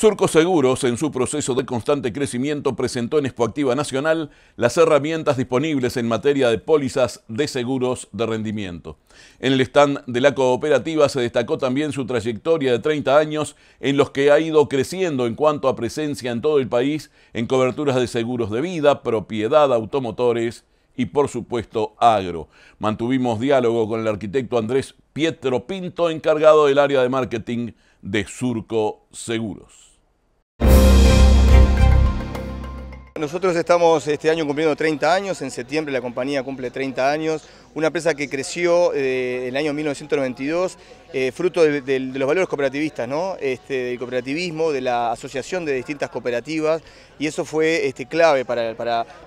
Surco Seguros, en su proceso de constante crecimiento, presentó en Expoactiva Nacional las herramientas disponibles en materia de pólizas de seguros de rendimiento. En el stand de la cooperativa se destacó también su trayectoria de 30 años en los que ha ido creciendo en cuanto a presencia en todo el país en coberturas de seguros de vida, propiedad, automotores y por supuesto agro. Mantuvimos diálogo con el arquitecto Andrés Pietro Pinto, encargado del área de marketing de Surco Seguros. Nosotros estamos este año cumpliendo 30 años, en septiembre la compañía cumple 30 años, una empresa que creció en eh, el año 1992, eh, fruto de, los valores cooperativistas, este, del cooperativismo, de la asociación de distintas cooperativas, y eso fue este, clave para,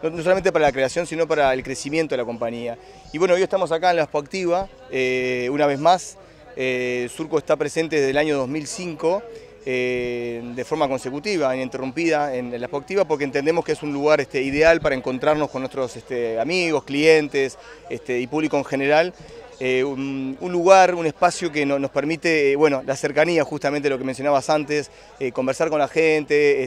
no solamente para la creación, sino para el crecimiento de la compañía. Y bueno, hoy estamos acá en la expoactiva, eh, una vez más, Surco está presente desde el año 2005, eh, de forma consecutiva, ininterrumpida en, en la Spoctiva, porque entendemos que es un lugar este, ideal para encontrarnos con nuestros este, amigos, clientes este, y público en general. Eh, un, lugar, un espacio que nos permite, eh, bueno, la cercanía, justamente lo que mencionabas antes, conversar con la gente,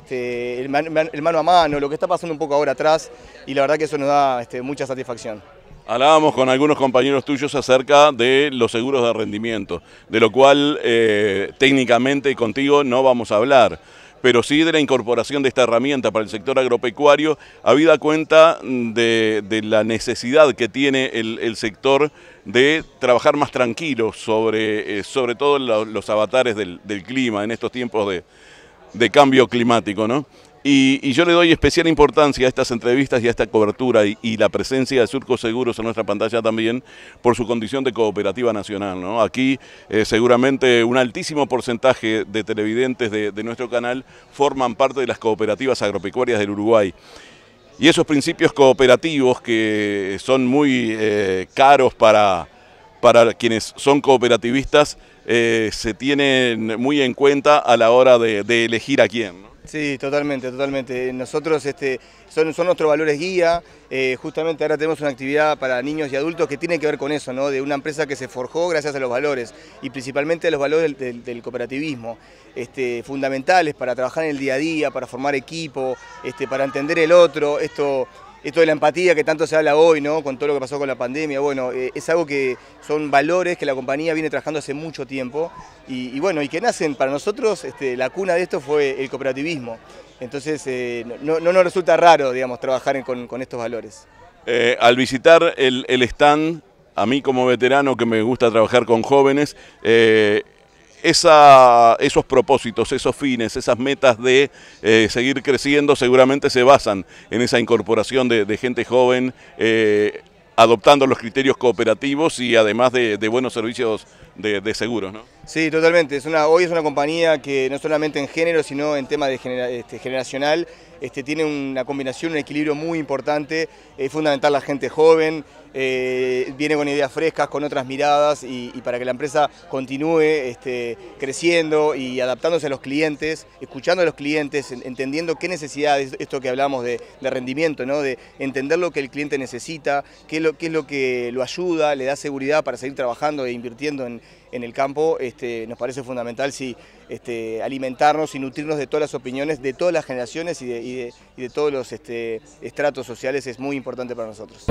el, mano a mano, lo que está pasando un poco ahora atrás, y la verdad que eso nos da mucha satisfacción. Hablábamos con algunos compañeros tuyos acerca de los seguros de rendimiento, de lo cual eh, técnicamente contigo no vamos a hablar, pero sí de la incorporación de esta herramienta para el sector agropecuario, habida cuenta de, la necesidad que tiene el, sector de trabajar más tranquilo sobre, eh, sobre todo los, los avatares del, clima en estos tiempos de, de cambio climático, ¿no? Y, yo le doy especial importancia a estas entrevistas y a esta cobertura y, la presencia de Surco Seguros en nuestra pantalla también por su condición de cooperativa nacional. ¿no? Aquí eh, seguramente un altísimo porcentaje de televidentes de, nuestro canal forman parte de las cooperativas agropecuarias del Uruguay. Y esos principios cooperativos que son muy eh, caros para, para quienes son cooperativistas, eh, se tienen muy en cuenta a la hora de, de elegir a quién. Sí, totalmente, totalmente. Nosotros este, son, son nuestros valores guía. Eh, justamente ahora tenemos una actividad para niños y adultos que tiene que ver con eso, ¿no? De una empresa que se forjó gracias a los valores y principalmente a los valores del, cooperativismo, este, fundamentales para trabajar en el día a día, para formar equipo, este, para entender el otro. Esto esto de la empatía que tanto se habla hoy, ¿no? Con todo lo que pasó con la pandemia, bueno, eh, es algo que son valores que la compañía viene trabajando hace mucho tiempo y, bueno, y que nacen para nosotros, este, la cuna de esto fue el cooperativismo. Entonces, eh, no, nos resulta raro, digamos, trabajar con, estos valores. Eh, al visitar el, stand, a mí como veterano que me gusta trabajar con jóvenes, esos propósitos, esos fines, esas metas de eh, seguir creciendo seguramente se basan en esa incorporación de, gente joven, eh, adoptando los criterios cooperativos y además de buenos servicios de, seguros, ¿no? Sí, totalmente. hoy es una compañía que no solamente en género, sino en tema de este, generacional, este, tiene una combinación, un equilibrio muy importante. Es fundamental la gente joven, eh, viene con ideas frescas, con otras miradas y, para que la empresa continúe este, creciendo y adaptándose a los clientes, escuchando a los clientes, entendiendo qué necesidades, esto que hablamos de, rendimiento, ¿no? de entender lo que el cliente necesita, qué es lo que lo ayuda, le da seguridad para seguir trabajando e invirtiendo en, en el campo, este, nos parece fundamental este, alimentarnos y nutrirnos de todas las opiniones, de todas las generaciones y de, todos los este, estratos sociales, es muy importante para nosotros.